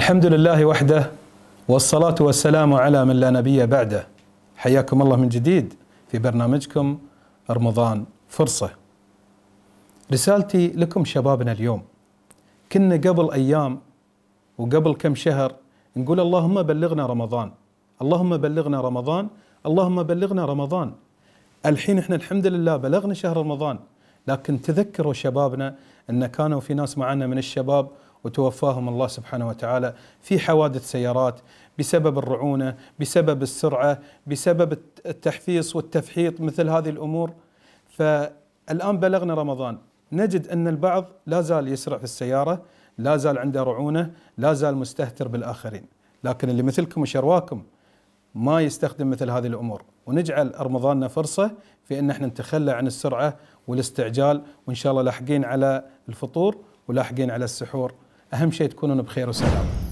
الحمد لله وحده والصلاة والسلام على من لا نبي بعده حياكم الله من جديد في برنامجكم رمضان فرصة رسالتي لكم شبابنا اليوم كنا قبل أيام وقبل كم شهر نقول اللهم بلغنا رمضان اللهم بلغنا رمضان اللهم بلغنا رمضان الحين احنا الحمد لله بلغنا شهر رمضان لكن تذكروا شبابنا ان كانوا في ناس معنا من الشباب وتوفاهم الله سبحانه وتعالى في حوادث سيارات بسبب الرعونه، بسبب السرعه، بسبب التحفيص والتفحيط مثل هذه الامور فالان بلغنا رمضان نجد ان البعض لا زال يسرع في السياره، لا زال عنده رعونه، لا زال مستهتر بالاخرين، لكن اللي مثلكم وشرواكم ما يستخدم مثل هذه الامور، ونجعل رمضاننا فرصه في ان احنا نتخلى عن السرعه والاستعجال وان شاء الله لاحقين على الفطور ولاحقين على السحور اهم شيء تكونون بخير وسلامه